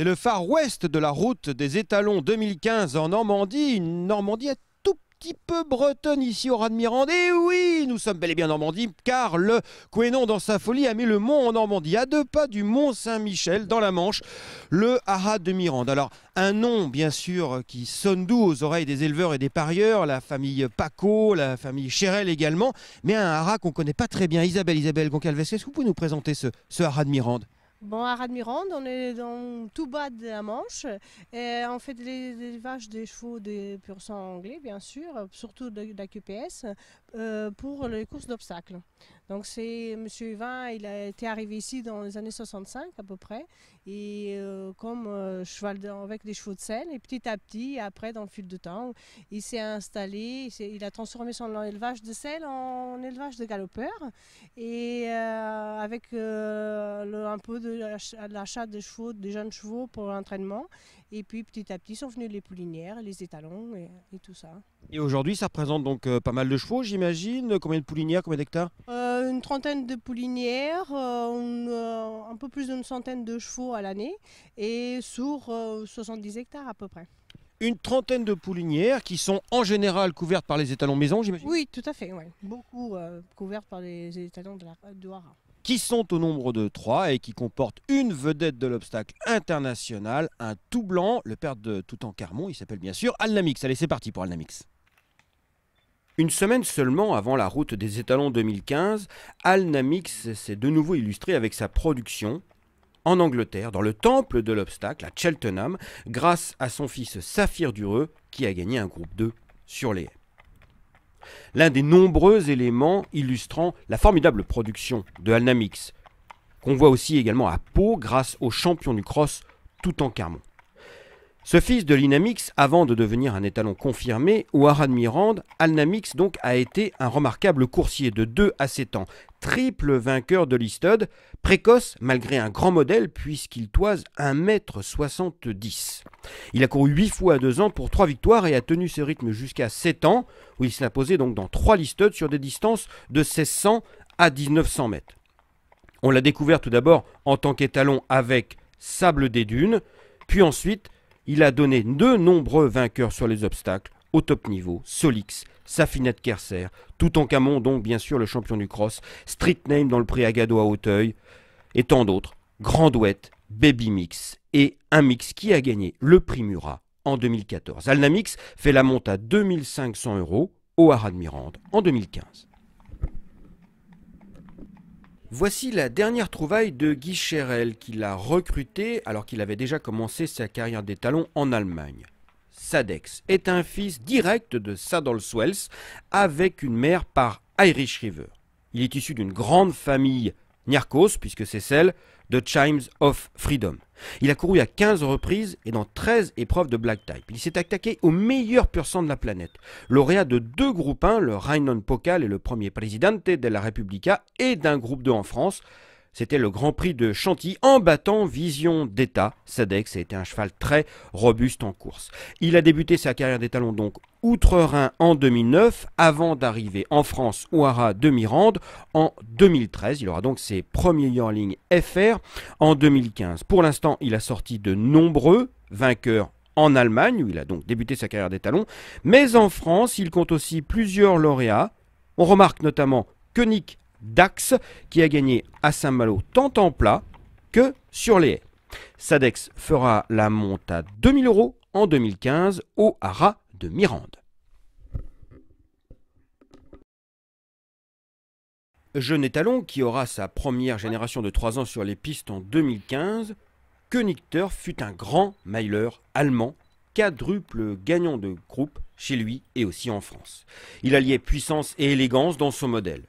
C'est le phare ouest de la route des étalons 2015 en Normandie, une Normandie un tout petit peu bretonne ici au ras de Mirande. Et oui, nous sommes bel et bien Normandie, car le Quénon, dans sa folie, a mis le mont en Normandie, à deux pas du mont Saint-Michel, dans la Manche, le haras de Mirande. Alors, un nom, bien sûr, qui sonne doux aux oreilles des éleveurs et des parieurs, la famille Paco, la famille Chérel également, mais un haras qu'on connaît pas très bien. Isabelle, Isabelle Goncalves, est-ce que vous pouvez nous présenter ce, ce de Mirande Bon, à Radmirande, on est dans tout bas de la Manche. Et on fait de l'élevage des chevaux de pur sang anglais, bien sûr, surtout de, la QPS, euh, pour les courses d'obstacles. Donc, c'est Monsieur Yvain, il a été arrivé ici dans les années 65 à peu près, et euh, comme euh, cheval avec des chevaux de selle. Et petit à petit, après, dans le fil de temps, il s'est installé, il, a transformé son élevage de selle en élevage de galopeurs, et avec le, un peu de de l'achat de chevaux, des jeunes chevaux pour l'entraînement. Et puis petit à petit sont venus les poulinières, les étalons et, tout ça. Et aujourd'hui, ça représente donc euh, pas mal de chevaux, j'imagine. Combien de poulinières, combien d'hectares euh, Une trentaine de poulinières, euh, un peu plus d'une centaine de chevaux à l'année et sur 70 hectares à peu près une trentaine de poulinières qui sont en général couvertes par les étalons maison, j'imagine Oui, tout à fait, beaucoup couvertes par les étalons de, la, de Hara qui sont au nombre de trois et qui comportent une vedette de l'obstacle international, un tout blanc, le père de Toutankhamon, il s'appelle bien sûr Alnamix. Allez, c'est parti pour Alnamix. Une semaine seulement avant la route des étalons 2015, Alnamix s'est de nouveau illustré avec sa production en Angleterre, dans le temple de l'obstacle à Cheltenham, grâce à son fils Saphir Dureux qui a gagné un groupe 2 sur les haies l'un des nombreux éléments illustrant la formidable production de Alnamix, qu'on voit aussi également à Pau grâce au champion du cross tout en Carmont. Ce fils de l'Inamix, avant de devenir un étalon confirmé, ou Mirande, Alnamix donc a été un remarquable coursier de 2 à 7 ans, triple vainqueur de l'Istud, précoce malgré un grand modèle puisqu'il toise 1m70. Il a couru 8 fois à 2 ans pour 3 victoires et a tenu ce rythme jusqu'à 7 ans, où il s'est imposé donc dans 3 Listud sur des distances de 1600 à 1900 mètres. On l'a découvert tout d'abord en tant qu'étalon avec Sable des Dunes, puis ensuite il a donné de nombreux vainqueurs sur les obstacles, au top niveau, Solix, Safinette Kerser, Camon donc bien sûr le champion du cross, Street Name dans le prix Agado à Hauteuil, et tant d'autres, Grandouette, Baby Mix, et un mix qui a gagné le prix Murat en 2014. Alnamix fait la monte à 2500 euros au Harad en 2015. Voici la dernière trouvaille de Guy Cherel, qui l'a recruté alors qu'il avait déjà commencé sa carrière d'étalon en Allemagne. Sadex est un fils direct de Saddleswells avec une mère par Irish River. Il est issu d'une grande famille Nierkos puisque c'est celle The Chimes of Freedom. Il a couru à 15 reprises et dans 13 épreuves de black type. Il s'est attaqué au meilleur pur de la planète, lauréat de deux groupes 1, le Rhinon Pocal et le premier Presidente de la Repubblica, et d'un groupe 2 en France, c'était le Grand Prix de Chantilly en battant Vision d'État. Sadex a été un cheval très robuste en course. Il a débuté sa carrière d'étalon donc outre-Rhin en 2009 avant d'arriver en France au Hara de Mirande en 2013. Il aura donc ses premiers yearlings FR en 2015. Pour l'instant, il a sorti de nombreux vainqueurs en Allemagne, où il a donc débuté sa carrière d'étalon. mais en France, il compte aussi plusieurs lauréats. On remarque notamment Koenig Dax qui a gagné à Saint-Malo tant en plat que sur les haies. Sadex fera la monte à 2000 euros en 2015 au Haras de Mirande. Jeune étalon qui aura sa première génération de 3 ans sur les pistes en 2015, Koenigter fut un grand mailleur allemand, quadruple gagnant de groupe chez lui et aussi en France. Il alliait puissance et élégance dans son modèle.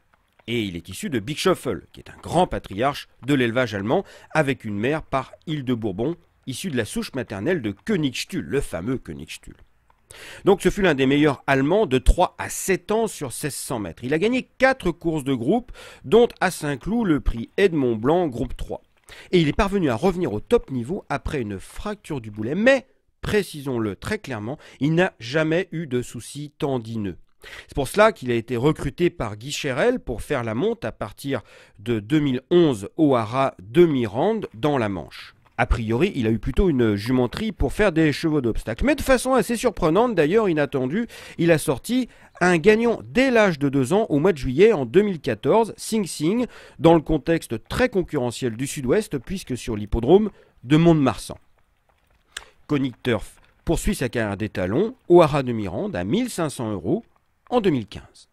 Et il est issu de Big Shuffle, qui est un grand patriarche de l'élevage allemand, avec une mère par île de Bourbon, issue de la souche maternelle de Königstuhl, le fameux Königstuhl. Donc ce fut l'un des meilleurs Allemands de 3 à 7 ans sur 1600 mètres. Il a gagné 4 courses de groupe, dont à Saint-Cloud le prix Edmond Blanc groupe 3. Et il est parvenu à revenir au top niveau après une fracture du boulet, mais, précisons-le très clairement, il n'a jamais eu de soucis tendineux. C'est pour cela qu'il a été recruté par Guy pour faire la monte à partir de 2011 au haras de Mirande dans la Manche. A priori, il a eu plutôt une jumenterie pour faire des chevaux d'obstacles. Mais de façon assez surprenante, d'ailleurs inattendue, il a sorti un gagnant dès l'âge de 2 ans au mois de juillet en 2014, Sing Sing, dans le contexte très concurrentiel du sud-ouest, puisque sur l'hippodrome de Mont-de-Marsan. Conic Turf poursuit sa carrière d'étalon au haras de Mirande à 1500 euros en 2015.